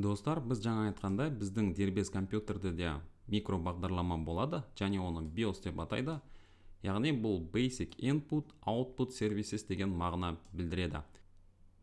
достар біз жаңа айтқандай біздің дербес компьютерде де микробағдарлама болады және оны BIOS деп атайды яғни бұл basic input output services деген мағына білдіреді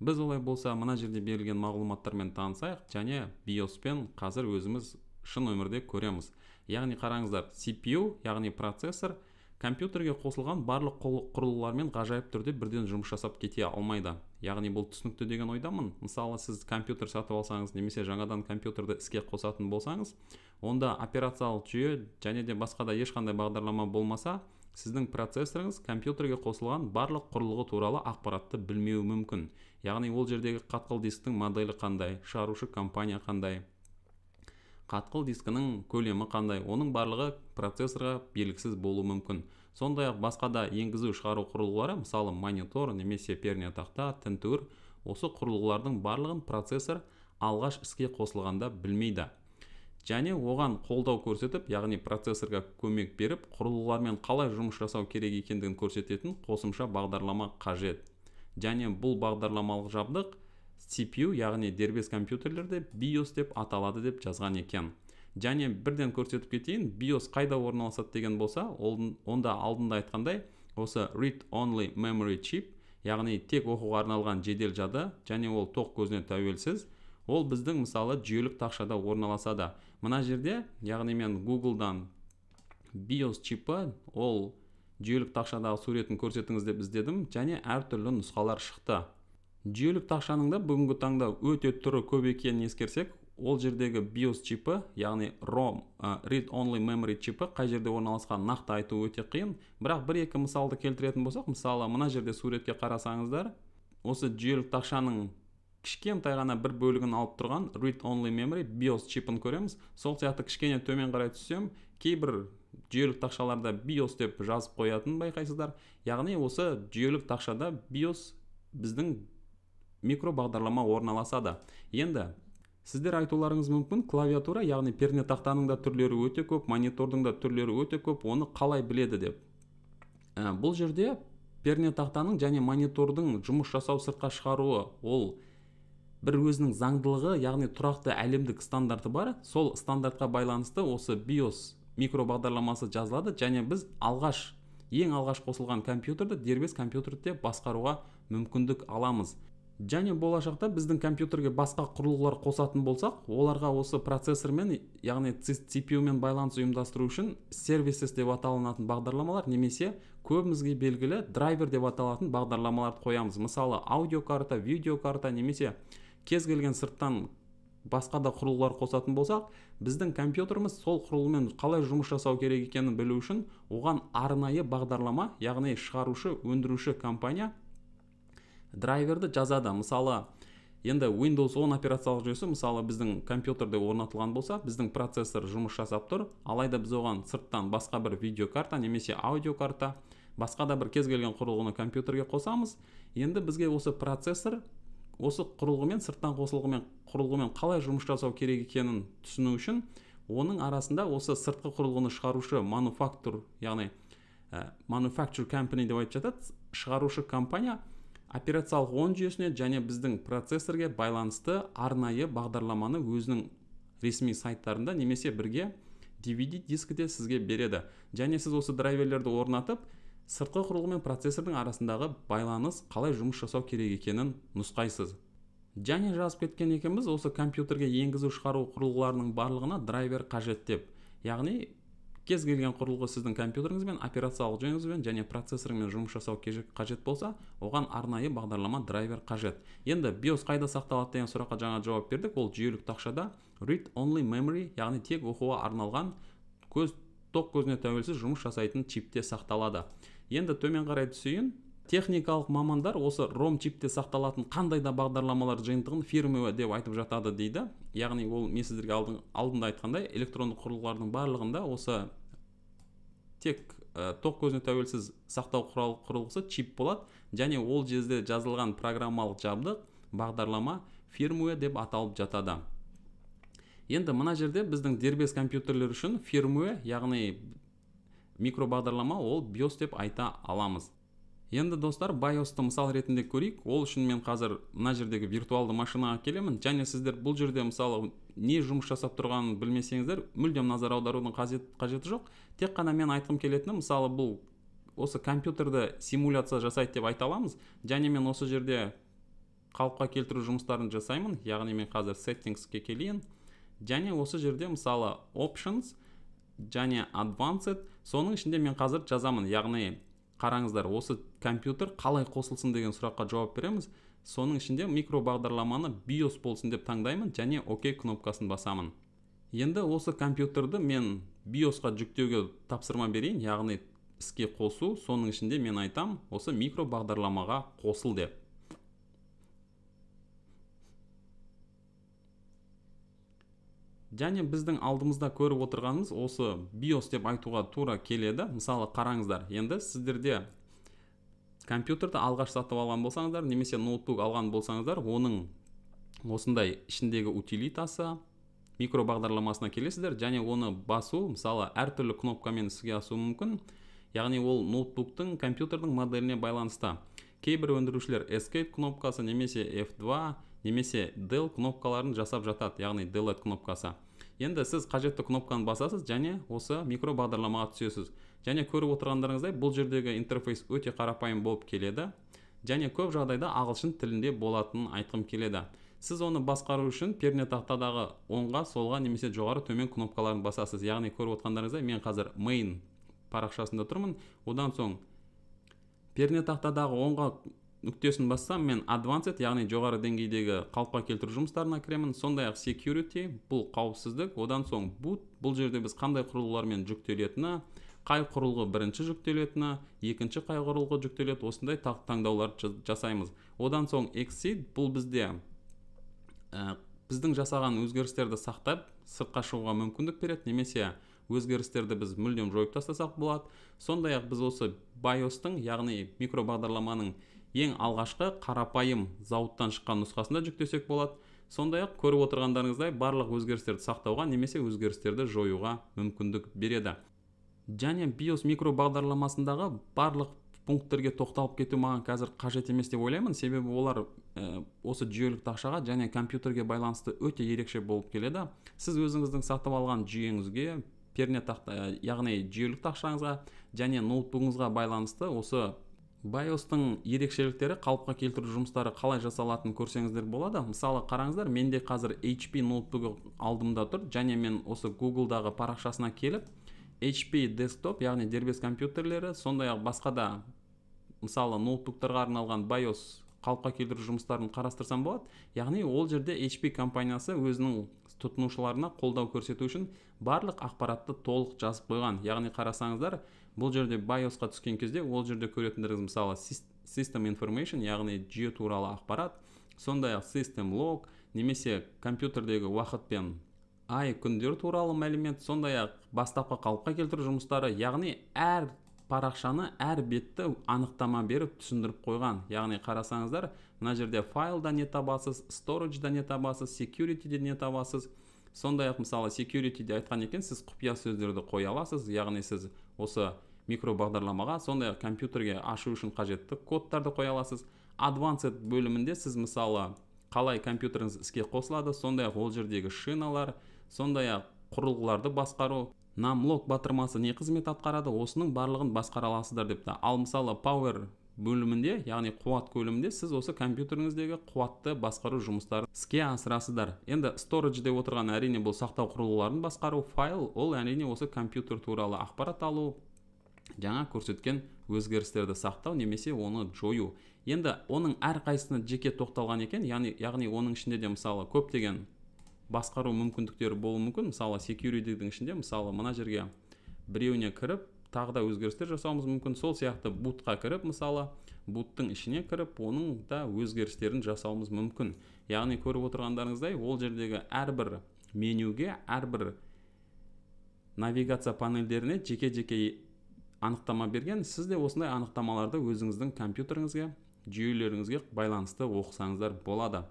біз олай болса мына жерде берілген мағлұматтармен танысайық және BIOS пен қазір өзіміз шын өмірде көреміз яғни қараңыздар CPU яғни процессор компьютерге қосылған барлық құрылғылармен ғажайып түрде бірден жұмыс жасап кете алмайды яғни бұл түсінікті деген ойдамын мысалы сіз компьютер сатып алсаңыз немесе жаңадан компьютерді іске қосатын болсаңыз онда операциялық жүйе және де басқа да ешқандай бағдарлама болмаса сіздің процессорыңыз компьютерге қосылған барлық құрылғы туралы ақпаратты білмеуі мүмкін яғни ол жердегі қатқыл дисктің моделі қандай шығарушы компания қандай қатқыл дискінің көлемі қандай оның барлығы процессорға белгісіз болуы мүмкін сондай-ақ басқа да енгізу шығару құрылғылары мысалы монитор немесе пернетақта тінтуір осы құрылғылардың барлығын процессор алғаш іске қосылғанда білмейді және оған қолдау көрсетіп яғни процессорға көмек беріп құрылғылармен қалай жұмыс жасау керек екендігін көрсететін қосымша бағдарлама қажет және бұл бағдарламалық жабдық CPU яғни дербес компьютерлерде BIOS деп аталады деп жазған екен және бірден көрсетіп кетейін BIOS қайда орналасады деген болса онда алдында айтқандай осы read only memory chip яғни тек оқуға арналған жедел жады және ол тоқ көзіне тәуелсіз ол біздің мысалы жүйелік тақшада орналасады мына жерде яғни мен Google-дан BIOS чипі ол жүйелік тақшадағы суретін көрсетіңіз деп іздедім және әртүрлі нұсқалар шықты жүйелік тақшаның да бүгінгі таңда өте түрі көп екенін ескерсек ол жердегі BIOS чипі яғни ROM ә, read only memory чипі қай жерде орналасқанын нақты айту өте қиын бірақ бір екі мысалды келтіретін болсақ мысалы мына жерде суретке қарасаңыздар осы жүйелік тақшаның кішкентай ғана бір бөлігін алып тұрған read only memory BIOS чипін көреміз сол сияқты кішкене төмен қарай түссем кейбір жүйелік тақшаларда BIOS деп жазып қоятынын байқайсыздар яғни осы жүйелік тақшада BIOS біздің микробағдарлама орналасады енді сіздер айтуларыңыз мүмкін клавиатура яғни пернетақтаның да түрлері өте көп монитордың да түрлері өте көп оны қалай біледі деп ә, бұл жерде пернетақтаның және монитордың жұмыс жасау сыртқа шығаруы ол бір өзінің заңдылығы яғни тұрақты әлемдік стандарты бар сол стандартқа байланысты осы биос микробағдарламасы жазылады және біз алғаш ең алғаш қосылған компьютерді дербес компьютерді де басқаруға мүмкіндік аламыз және болашақта біздің компьютерге басқа құрылғылар қосатын болсақ оларға осы процессормен яғни cpu мен байланыс ұйымдастыру үшін сервисес деп аталынатын бағдарламалар немесе көбімізге белгілі драйвер деп аталатын бағдарламаларды қоямыз мысалы аудиокарта видеокарта немесе кез келген сырттан басқа да құрылғылар қосатын болсақ біздің компьютеріміз сол құрылғымен қалай жұмыс жасау керек екенін білу үшін оған арнайы бағдарлама яғни шығарушы өндіруші компания драйверді жазады мысалы енді Windows 10 операциялық жүйесі мысалы біздің компьютерде орнатылған болса біздің процессор жұмыс жасап тұр алайда біз оған сырттан басқа бір видеокарта немесе аудиокарта басқа да бір кез келген құрылғыны компьютерге қосамыз енді бізге осы процессор осы құрылғымен сырттан қосылғымен құрылғымен қалай жұмыс жасау керек екенін түсіну үшін оның арасында осы сыртқы құрылғыны шығарушы мануфактур яғни ә, manufacture company деп айтып жатады шығарушы компания операциялық он жүйесіне және біздің процессорге байланысты арнайы бағдарламаны өзінің ресми сайттарында немесе бірге DVD дискіде сізге береді және сіз осы драйверлерді орнатып сыртқы құрылғы мен процессордың арасындағы байланыс қалай жұмыс жасау керек екенін нұсқайсыз және жазып кеткен екенбіз осы компьютерге енгізу шығару құрылғыларының барлығына драйвер қажет деп яғни кез келген құрылғы сіздің компьютеріңізбен операциялық жүйеңізбен және процессормен жұмыс жасау қажет болса оған арнайы бағдарлама драйвер қажет енді биос қайда сақталады деген сұраққа жаңа жауап бердік ол жүйелік тақшада read only memory яғни тек оқуға арналған көз тоқ көзіне тәуелсіз жұмыс жасайтын чипте сақталады енді төмен қарай түсейін техникалық мамандар осы ром чипте сақталатын қандай да бағдарламалар жиынтығын фирмы деп айтып жатады дейді яғни ол мен сіздерге алдын, алдында айтқандай электрондық құрылғылардың барлығында осы тек ә, тоқ көзіне тәуелсіз сақтау құрал құрылғысы чип болады және ол жерде жазылған программалық жабдық бағдарлама фирмуе деп аталып жатады енді мына жерде біздің дербес компьютерлер үшін фирмуе яғни микробағдарлама ол биос деп айта аламыз енді достар BIOS-ты мысал ретінде көрейік ол үшін мен қазір мына жердегі виртуалды машинаға келемін және сіздер бұл жерде мысалы не жұмыс жасап тұрғанын білмесеңіздер мүлдем назар аударудың қажет, қажеті жоқ тек қана мен айтқым келетіні мысалы бұл осы компьютерді симуляция жасайды деп айта аламыз және мен осы жерде қалыпқа келтіру жұмыстарын жасаймын яғни мен қазір сеттингске келейін және осы жерде мысалы options және advanced соның ішінде мен қазір жазамын яғни қараңыздар осы компьютер қалай қосылсын деген сұраққа жауап береміз соның ішінде микробағдарламаны BIOS биос болсын деп таңдаймын және ок кнопкасын басамын енді осы компьютерді мен биосқа жүктеуге тапсырма берейін яғни іске қосу соның ішінде мен айтам осы микро қосыл деп және біздің алдымызда көріп отырғанымыз осы биос деп айтуға тура келеді мысалы қараңыздар енді сіздерде компьютерді алғаш сатып алған болсаңыздар немесе ноутбук алған болсаңыздар оның осындай ішіндегі утилитасы микробағдарламасына келесіздер және оны басу мысалы әртүрлі кнопкамен іске асуы мүмкін яғни ол ноутбуктың компьютердің моделіне байланысты кейбір өндірушілер escape кнопкасы немесе f2 немесе del кнопкаларын жасап жатады яғни delete кнопкасы енді сіз қажетті кнопканы басасыз және осы микро бағдарламаға түсесіз және көріп отырғандарыңыздай бұл жердегі интерфейс өте қарапайым болып келеді және көп жағдайда ағылшын тілінде болатынын айтқым келеді сіз оны басқару үшін пернетақтадағы оңға солға немесе жоғары төмен кнопкаларын басасыз яғни көріп отырғандарыңыздай мен қазір main парақшасында тұрмын одан соң пернетақтадағы оңға нүктесін бассам мен advanced яғни жоғары деңгейдегі қалыпқа келтіру жұмыстарына кіремін сондай ақ security бұл қауіпсіздік одан соң boot бұл жерде біз қандай құрылғылармен жүктелетіні қай құрылғы бірінші жүктелетіні екінші қай құрылғы жүктеледі осындай таңдауларды жасаймыз одан соң exceed бұл бізде ә, біздің жасаған өзгерістерді сақтап сыртқа шығуға мүмкіндік береді немесе өзгерістерді біз мүлдем жойып тастасақ болады сондай ақ біз осы BIOS-тың яғни микробағдарламаның ең алғашқы қарапайым зауыттан шыққан нұсқасында жүктесек болады сондай ақ көріп отырғандарыңыздай барлық өзгерістерді сақтауға немесе өзгерістерді жоюға мүмкіндік береді және биос микро бағдарламасындағы барлық пункттерге тоқталып кету маған қазір қажет емес деп ойлаймын себебі олар ә, осы жүйелік тақшаға және компьютерге байланысты өте ерекше болып келеді сіз өзіңіздің сатып алған жүйеңізге пернетақта яғни жүйелік тақшаңызға және ноутбугыңызға байланысты осы BIOS-тың ерекшеліктері қалыпқа келтіру жұмыстары қалай жасалатынын көрсеңіздер болады мысалы қараңыздар менде қазір HP ноутбугі алдымда тұр және мен осы Google-дағы парақшасына келіп HP десктоп яғни дербес компьютерлері сондай ақ басқа да мысалы ноутбуктарға арналған BIOS қалыпқа келтіру жұмыстарын қарастырсам болады яғни ол жерде HP компаниясы өзінің тұтынушыларына қолдау көрсету үшін барлық ақпаратты толық жазып қойған яғни қарасаңыздар бұл жерде BIOS-қа түскен кезде ол жерде көретіндеріңіз мысалы system information яғни жүйе туралы ақпарат сондай ақ system log немесе компьютердегі уақыт пен ай күндер туралы мәлімет сондай ақ бастапқы қалыпқа келтіру жұмыстары яғни әр парақшаны әр бетті анықтама беріп түсіндіріп қойған яғни қарасаңыздар мына жерде файлда не табасыз сториджда не табасыз секьюритиде не табасыз сондай ақ мысалы де айтқан екен сіз құпия сөздерді қоя аласыз яғни сіз осы бағдарламаға сондай ақ компьютерге ашу үшін қажетті кодтарды қоя аласыз advanced бөлімінде сіз мысалы қалай компьютеріңіз іске қосылады сондай ақ ол жердегі шиналар сондай ақ құрылғыларды басқару намлок батырмасы не қызмет атқарады осының барлығын басқара аласыздар депті ал мысалы power бөлімінде яғни қуат көлімінде сіз осы компьютеріңіздегі қуатты басқару жұмыстарын іске асырасыздар енді storage деп отырған әрине бұл сақтау құрылғыларын басқару файл ол әрине осы компьютер туралы ақпарат алу жаңа көрсеткен өзгерістерді сақтау немесе оны жою енді оның әрқайсысына жеке тоқталған екен яғни, яғни оның ішінде де мысалы көптеген басқару мүмкіндіктері болуы мүмкін мысалы секьюритидің ішінде мысалы мына жерге біреуіне кіріп тағы да өзгерістер жасауымыз мүмкін сол сияқты бутқа кіріп мысалы буттың ішіне кіріп оның да өзгерістерін жасауымыз мүмкін яғни көріп отырғандарыңыздай ол жердегі әрбір менюге әрбір навигация панельдеріне жеке жеке анықтама берген сіз де осындай анықтамаларды өзіңіздің компьютеріңізге жүйелеріңізге байланысты оқысаңыздар болады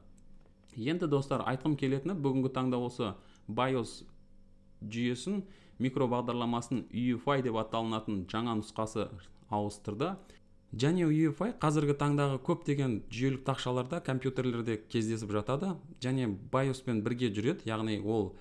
енді достар айтқым келетіні бүгінгі таңда осы BIOS жүйесін микробағдарламасын UEFI деп аталынатын жаңа нұсқасы ауыстырды және UEFI қазіргі таңдағы көптеген жүйелік тақшаларда компьютерлерде кездесіп жатады және BIOS бірге жүреді яғни ол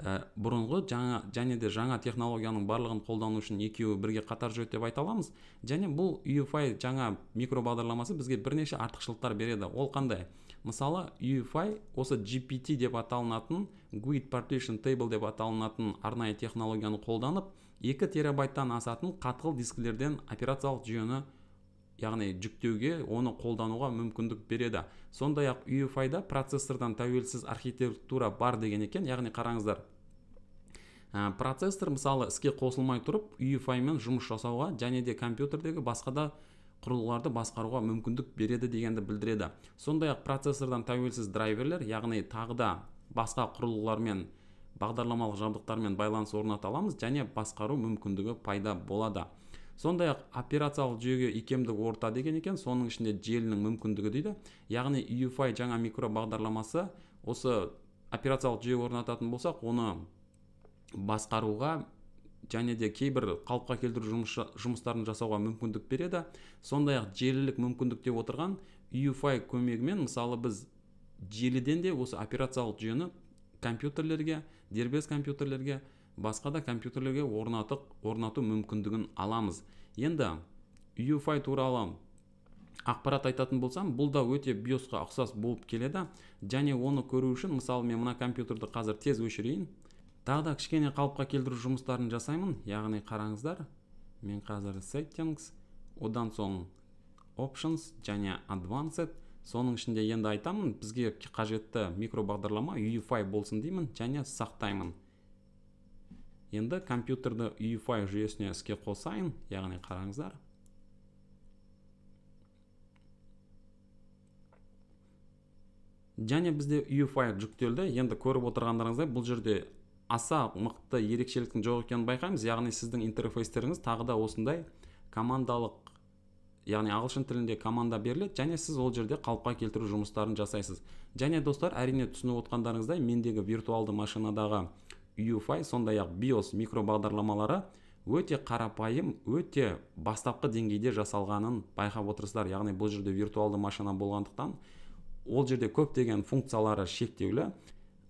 Э, бұрынғы жаңа және де жаңа технологияның барлығын қолдану үшін екеуі бірге қатар жүреді деп айта аламыз және бұл UEFI жаңа микробағдарламасы бізге бірнеше артықшылықтар береді ол қандай мысалы UEFI осы GPT деп аталынатын GUID Partition Table деп аталынатын арнайы технологияны қолданып 2 терабайттан асатын қатқыл дискілерден операциялық жүйені яғни жүктеуге оны қолдануға мүмкіндік береді сондай ақ UEFI-да процессордан тәуелсіз архитектура бар деген екен яғни қараңыздар процессор мысалы іске қосылмай тұрып UEFI-мен жұмыс жасауға және де компьютердегі басқа да құрылғыларды басқаруға мүмкіндік береді дегенді білдіреді сондай ақ процессордан тәуелсіз драйверлер яғни тағы да басқа құрылғылармен бағдарламалық жабдықтармен байланыс орната аламыз және басқару мүмкіндігі пайда болады сондай ақ операциялық жүйеге икемдік орта деген екен соның ішінде желінің мүмкіндігі дейді яғни UFI жаңа микро бағдарламасы осы операциялық жүйе орнататын болсақ оны басқаруға және де кейбір қалыпқа келтіру жұмыстарын жасауға мүмкіндік береді сондай ақ желілік мүмкіндік деп отырған UFI көмегімен мысалы біз желіден де осы операциялық жүйені компьютерлерге дербес компьютерлерге басқа да компьютерлерге орнатық, орнату мүмкіндігін аламыз енді UFI туралы ақпарат айтатын болсам бұл да өте биосқа ұқсас болып келеді және оны көру үшін мысалы мен мына компьютерді қазір тез өшірейін тағы да кішкене қалыпқа келтіру жұмыстарын жасаймын яғни қараңыздар мен қазір settings одан соң options және advanced соның ішінде енді айтамын бізге қажетті микробағдарлама UEFI болсын деймін және сақтаймын енді компьютерді UEFI жүйесіне іске қосайын яғни қараңыздар және бізде UEFI жүктелді енді көріп отырғандарыңыздай бұл жерде аса мықты ерекшеліктің жоқ екенін байқаймыз яғни сіздің интерфейстеріңіз тағы да осындай командалық яғни ағылшын тілінде команда беріледі және сіз ол жерде қалыпқа келтіру жұмыстарын жасайсыз және достар әрине түсініп отқандарыңыздай мендегі виртуалды машинадағы UFI сондай ақ BIOS микробағдарламалары өте қарапайым өте бастапқы деңгейде жасалғанын байқап отырсыздар яғни бұл жерде виртуалды машина болғандықтан ол жерде көптеген функциялары шектеулі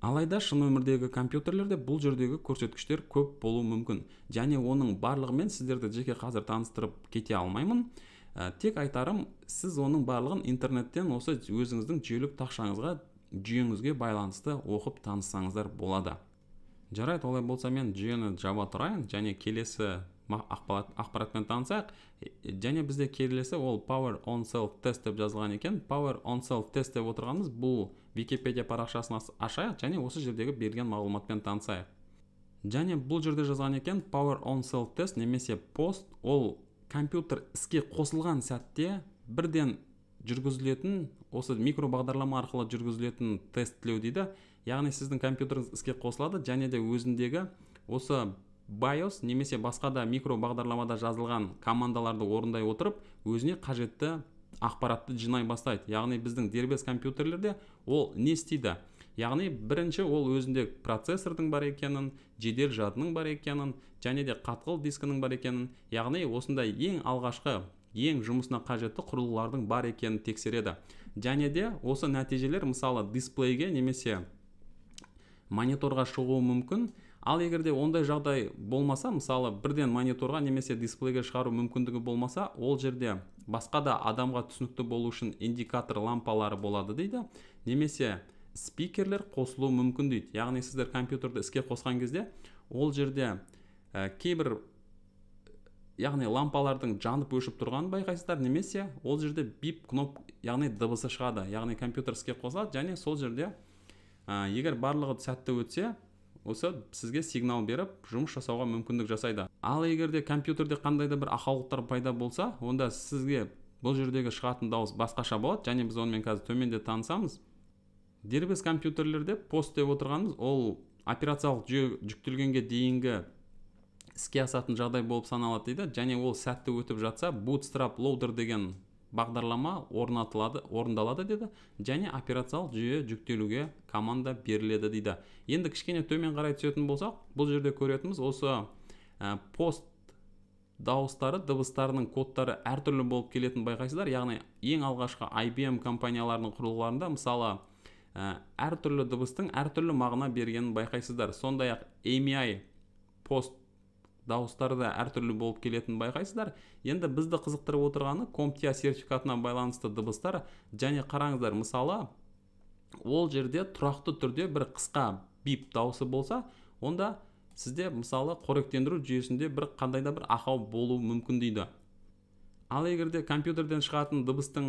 алайда шын өмірдегі компьютерлерде бұл жердегі көрсеткіштер көп болуы мүмкін және оның барлығымен сіздерді жеке қазір таныстырып кете алмаймын ә, тек айтарым сіз оның барлығын интернеттен осы өзіңіздің жүйелік тақшаңызға жүйеңізге байланысты оқып танысаңыздар болады жарайды олай болса мен жүйені жаба тұрайын және келесі ақпаратпен танысайық және бізде келесі ол power on self test деп жазылған екен power on self test деп отырғанымыз бұл википедия парақшасын ашайық және осы жердегі берген мағлұматпен танысайық және бұл жерде жазған екен power on self test немесе пост ол компьютер іске қосылған сәтте бірден жүргізілетін осы микробағдарлама арқылы жүргізілетін тестілеу дейді яғни сіздің компьютеріңіз іске қосылады және де өзіндегі осы BIOS немесе басқа да микро бағдарламада жазылған командаларды орындай отырып өзіне қажетті ақпаратты жинай бастайды яғни біздің дербес компьютерлерде ол не істейді яғни бірінші ол өзінде процессордың бар екенін жедел жадының бар екенін және де қатқыл дискінің бар екенін яғни осындай ең алғашқы ең жұмысына қажетті құрылғылардың бар екенін тексереді және де осы нәтижелер мысалы дисплейге немесе мониторға шығуы мүмкін ал егерде ондай жағдай болмаса мысалы бірден мониторға немесе дисплейге шығару мүмкіндігі болмаса ол жерде басқа да адамға түсінікті болу үшін индикатор лампалары болады дейді немесе спикерлер қосылуы мүмкін дейді яғни сіздер компьютерді іске қосқан кезде ол жерде ә, кейбір яғни лампалардың жанып өшіп тұрғанын байқайсыздар немесе ол жерде бип кноп яғни дыбысы шығады яғни компьютер іске қосылады және сол жерде ә, егер барлығы сәтті өтсе осы сізге сигнал беріп жұмыс жасауға мүмкіндік жасайды ал егер де компьютерде қандай да бір ақаулықтар пайда болса онда сізге бұл жердегі шығатын дауыс басқаша болады және біз онымен қазір төменде танысамыз дербес компьютерлерде пост деп отырғанымыз ол операциялық жүйе жүктелгенге дейінгі іске асатын жағдай болып саналады дейді және ол сәтті өтіп жатса bootstrap loader деген бағдарлама орнатылады орындалады деді және операциялық жүйе жүктелуге команда беріледі дейді енді кішкене төмен қарай түсетін болсақ бұл жерде көретініміз осы ә, пост дауыстары дыбыстарының кодтары әртүрлі болып келетін байқайсыздар яғни ең алғашқы IBM компанияларының құрылғыларында мысалы ә, әртүрлі дыбыстың әртүрлі мағына бергенін байқайсыздар сондай ақ AMI пост дауыстар да әртүрлі болып келетінін байқайсыздар енді бізді қызықтырып отырғаны комптиа сертификатына байланысты дыбыстар және қараңыздар мысалы ол жерде тұрақты түрде бір қысқа бип дауысы болса онда сізде мысалы қоректендіру жүйесінде бір қандай да бір ақау болуы мүмкін дейді ал егерде компьютерден шығатын дыбыстың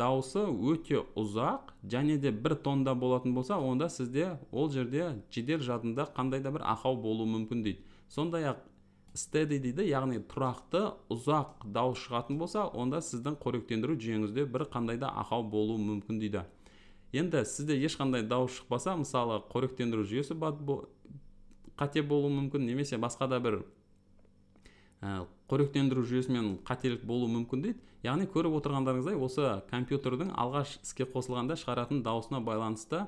дауысы өте ұзақ және де бір тонда болатын болса онда сізде ол жерде жедел жадында қандай да бір ақау болуы мүмкін дейді сондай ақ дейді яғни тұрақты ұзақ дауыс шығатын болса онда сіздің қоректендіру жүйеңізде бір қандай да ақау болуы мүмкін дейді енді сізде ешқандай дауыс шықпаса мысалы қоректендіру жүйесі қате болуы мүмкін немесе басқа да бір ә, қоректендіру жүйесімен қателік болуы мүмкін дейді яғни көріп отырғандарыңыздай осы компьютердің алғаш іске қосылғанда шығаратын дауысына байланысты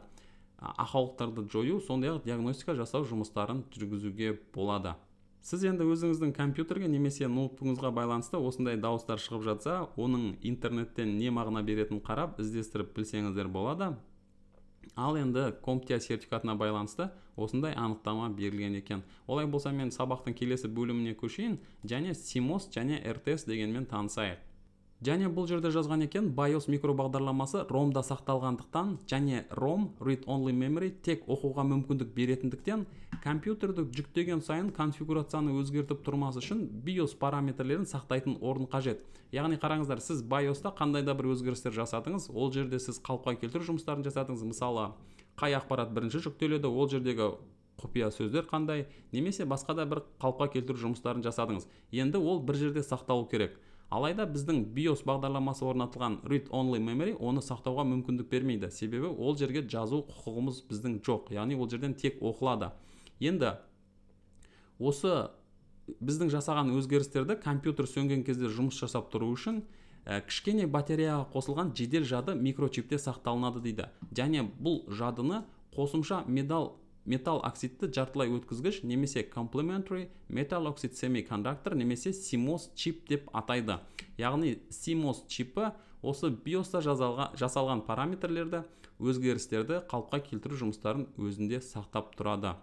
ақаулықтарды жою сондай ақ диагностика жасау жұмыстарын жүргізуге болады сіз енді өзіңіздің компьютерге немесе ноутбугыңызға байланысты осындай дауыстар шығып жатса оның интернеттен не мағына беретінін қарап іздестіріп білсеңіздер болады ал енді комптия сертификатына байланысты осындай анықтама берілген екен олай болса мен сабақтың келесі бөліміне көшейін және симос және ртс дегенмен танысайық және бұл жерде жазған екен BIOS микробағдарламасы ROM-да сақталғандықтан және ROM read only memory тек оқуға мүмкіндік беретіндіктен компьютерді жүктеген сайын конфигурацияны өзгертіп тұрмасы үшін BIOS параметрлерін сақтайтын орын қажет яғни қараңыздар сіз bios қандай да бір өзгерістер жасадыңыз ол жерде сіз қалыпқа келтіру жұмыстарын жасадыңыз мысалы қай ақпарат бірінші жүктеледі ол жердегі құпия сөздер қандай немесе басқа да бір қалыпқа келтіру жұмыстарын жасадыңыз енді ол бір жерде сақталу керек алайда біздің BIOS бағдарламасы орнатылған read only memory оны сақтауға мүмкіндік бермейді себебі ол жерге жазу құқығымыз біздің жоқ яғни ол жерден тек оқылады енді осы біздің жасаған өзгерістерді компьютер сөнген кезде жұмыс жасап тұру үшін ә, кішкене батареяға қосылған жедел жады микрочипте сақталынады дейді және бұл жадыны қосымша медал металл оксидті жартылай өткізгіш немесе complementary metal oxide semiconductor немесе CMOS чип деп атайды яғни CMOS чипі осы биоста жасалған параметрлерді өзгерістерді қалыпқа келтіру жұмыстарын өзінде сақтап тұрады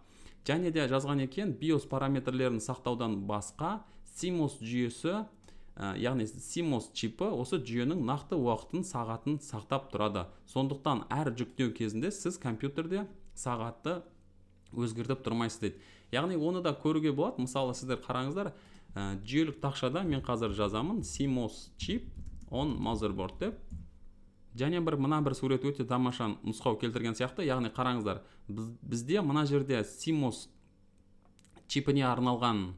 және де жазған екен биос параметрлерін сақтаудан басқа CMOS жүйесі ә, яғни CMOS чипі осы жүйенің нақты уақытын сағатын сақтап тұрады сондықтан әр жүктеу кезінде сіз компьютерде сағатты өзгертіп тұрмайсыз дейді яғни оны да көруге болады мысалы сіздер қараңыздар ә, жүйелік тақшада мен қазір жазамын cmos chip on motherboard деп және бір мына бір сурет өте тамаша нұсқау келтірген сияқты яғни қараңыздар біз, бізде мына жерде cmos чипіне арналған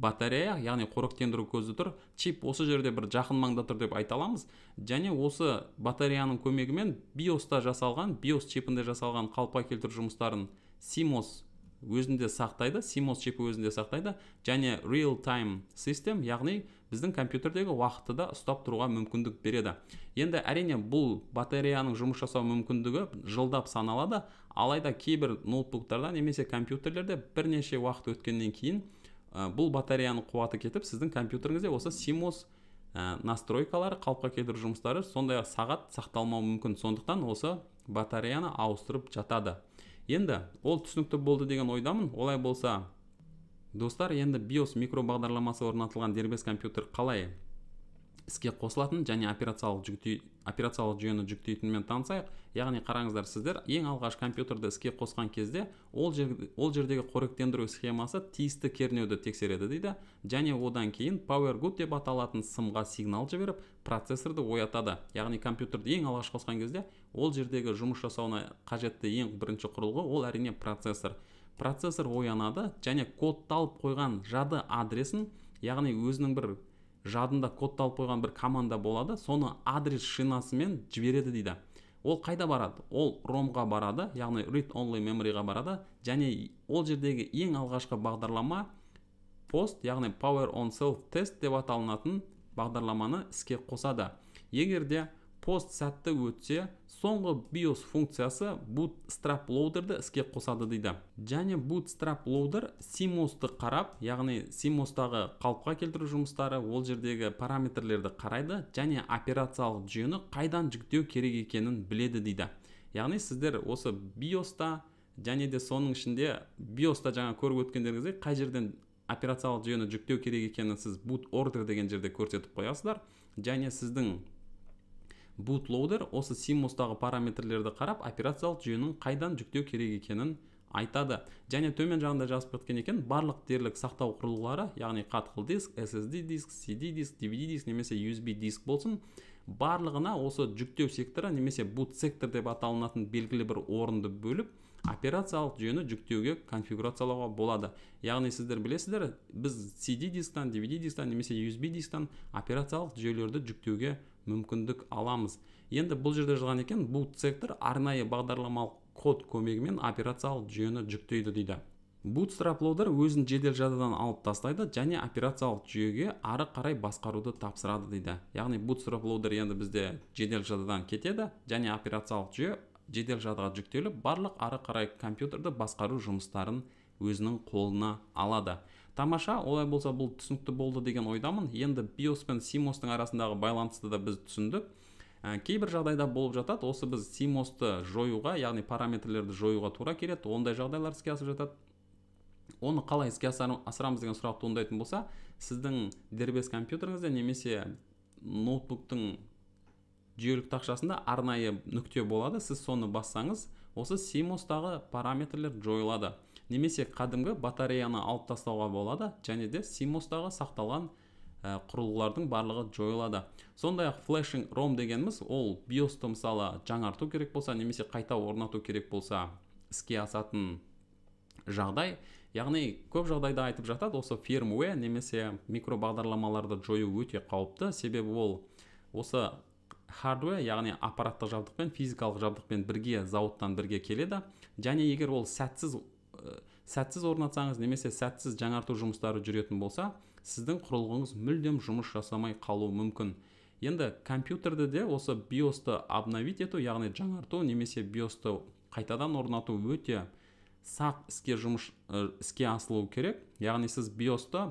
батарея яғни қоректендіру көзі тұр чип осы жерде бір жақын маңда тұр деп айта аламыз және осы батареяның көмегімен биоста жасалған биос чипінде жасалған қалыпқа келтіру жұмыстарын CMOS өзінде сақтайды симос чипі өзінде сақтайды және real time system яғни біздің компьютердегі уақытты да ұстап тұруға мүмкіндік береді енді әрине бұл батареяның жұмыс жасау мүмкіндігі жылдап саналады алайда кейбір ноутбуктарда немесе компьютерлерде бірнеше уақыт өткеннен кейін бұл батареяның қуаты кетіп сіздің компьютеріңізде осы симос ә, настройкалары қалыпқа келтіру жұмыстары сондай сағат сақталмауы мүмкін сондықтан осы батареяны ауыстырып жатады енді ол түсінікті болды деген ойдамын олай болса достар енді BIOS микро бағдарламасы орнатылған дербес компьютер қалай іске қосылатын және операциялық операциялық жүйені жүктейтінімен танысайық яғни қараңыздар сіздер ең алғаш компьютерді іске қосқан кезде ол, жердегі қоректендіру схемасы тиісті кернеуді тексереді дейді және одан кейін Power good деп аталатын сымға сигнал жіберіп процессорды оятады яғни компьютерді ең алғаш қосқан кезде ол жердегі жұмыс жасауына қажетті ең бірінші құрылғы ол әрине процессор процессор оянады және кодталып қойған жады адресін яғни өзінің бір жадында кодталып қойған бір команда болады соны адрес шинасымен жібереді дейді ол қайда барады ол ромға барады яғни read only memory-ға барады және ол жердегі ең алғашқы бағдарлама пост яғни power on self test деп аталынатын бағдарламаны іске қосады егерде пост сәтті өтсе соңғы биос функциясы страп лоудерді іске қосады дейді және страп лоудер симосты қарап яғни симостағы қалыпқа келтіру жұмыстары ол жердегі параметрлерді қарайды және операциялық жүйені қайдан жүктеу керек екенін біледі дейді яғни сіздер осы биоста және де соның ішінде биоста жаңа көріп өткендеріңіздей қай жерден операциялық жүйені жүктеу керек екенін сіз boot ордер деген жерде көрсетіп қоясыздар және сіздің Bootloader осы CMOS-тағы параметрлерді қарап операциялық жүйенің қайдан жүктеу керек екенін айтады және төмен жағында жазып кеткен екен барлық дерлік сақтау құрылғылары яғни қатқыл диск ssd диск cd диск dvd диск немесе usb диск болсын барлығына осы жүктеу секторы немесе boot сектор деп аталынатын белгілі бір орынды бөліп операциялық жүйені жүктеуге конфигурациялауға болады яғни сіздер білесіздер біз CD дисктан DVD дисктан немесе USB дисктан операциялық жүйелерді жүктеуге мүмкіндік аламыз енді бұл жерде жазған екен boot сектор арнайы бағдарламалық код көмегімен операциялық жүйені жүктейді дейді Bootstrap Loader өзін жедел жадыдан алып тастайды және операциялық жүйеге ары қарай басқаруды тапсырады дейді. Яғни Bootstrap Loader енді бізде жедел жадыдан кетеді және операциялық жүйе жедел жадыға жүктеліп барлық ары қарай компьютерді басқару жұмыстарын өзінің қолына алады тамаша олай болса бұл түсінікті болды деген ойдамын енді биос пен симостың арасындағы байланысты да біз түсіндік ә, кейбір жағдайда болып жатады осы біз симосты жоюға яғни параметрлерді жоюға тура келеді ондай жағдайлар іске асып жатады оны қалай іске асырамыз деген сұрақ туындайтын болса сіздің дербес компьютеріңізде немесе ноутбуктың жүйелік тақшасында арнайы нүкте болады сіз соны бассаңыз осы симостағы параметрлер жойылады немесе қадымғы батареяны алып тастауға болады және де CMOS-тағы сақталған э, құрылғылардың барлығы жойылады сондай ақ flashing ром дегеніміз ол биосты мысалы жаңарту керек болса немесе қайта орнату керек болса іске асатын жағдай яғни көп жағдайда айтып жатады осы фирмуэ немесе микробағдарламаларды жою өте қауіпті себебі ол осы хардвер яғни аппараттық жабдықпен физикалық жабдықпен бірге зауыттан бірге келеді және егер ол сәтсіз сәтсіз орнатсаңыз немесе сәтсіз жаңарту жұмыстары жүретін болса сіздің құрылғыңыз мүлдем жұмыс жасамай қалуы мүмкін енді компьютерді де осы биосты обновить ету яғни жаңарту немесе биосты қайтадан орнату өте сақ іске жұмыс ә, іске асылу керек яғни сіз биосты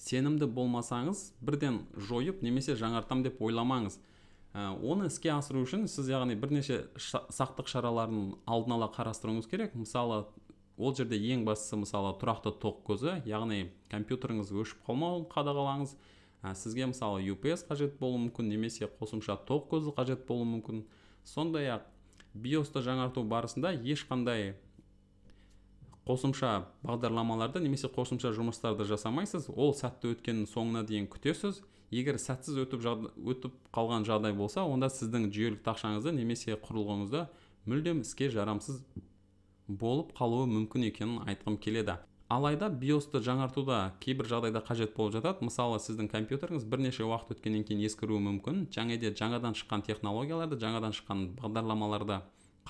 сенімді болмасаңыз бірден жойып немесе жаңартам деп ойламаңыз Ә, оны іске асыру үшін сіз яғни бірнеше сақтық шараларын алдын ала қарастыруыңыз керек мысалы ол жерде ең бастысы мысалы тұрақты тоқ көзі яғни компьютеріңіз өшіп қалмауын қадағалаңыз ә, сізге мысалы UPS қажет болуы мүмкін немесе қосымша тоқ көзі қажет болуы мүмкін сондай ақ биосты жаңарту барысында ешқандай қосымша бағдарламаларды немесе қосымша жұмыстарды жасамайсыз ол сәтті өткенін соңына дейін күтесіз егер сәтсіз өтіп, өтіп қалған жағдай болса онда сіздің жүйелік тақшаңызды немесе құрылғыңызды мүлдем іске жарамсыз болып қалуы мүмкін екенін айтқым келеді алайда биосты жаңартуда кейбір жағдайда қажет болып жатады мысалы сіздің компьютеріңіз бірнеше уақыт өткеннен кейін ескіруі мүмкін және де жаңадан шыққан технологияларды жаңадан шыққан бағдарламаларды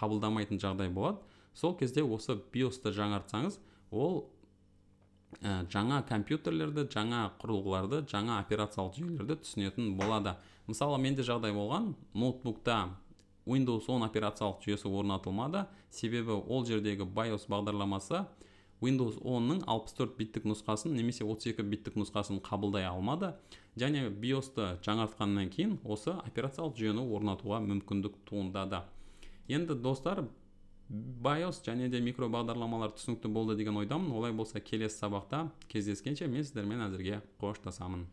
қабылдамайтын жағдай болады сол кезде осы биосты жаңартсаңыз ол Э, жаңа компьютерлерді жаңа құрылғыларды жаңа операциялық жүйелерді түсінетін болады мысалы менде жағдай болған ноутбукта Windows 10 операциялық жүйесі орнатылмады себебі ол жердегі BIOS бағдарламасы Windows 10-ның 64 биттік нұсқасын немесе 32 биттік нұсқасын қабылдай алмады және BIOS-ты жаңартқаннан кейін осы операциялық жүйені орнатуға мүмкіндік туындады енді достар BIOS және де микробағдарламалар түсінікті болды деген ойдамын олай болса келесі сабақта кездескенше мен сіздермен әзірге қоштасамын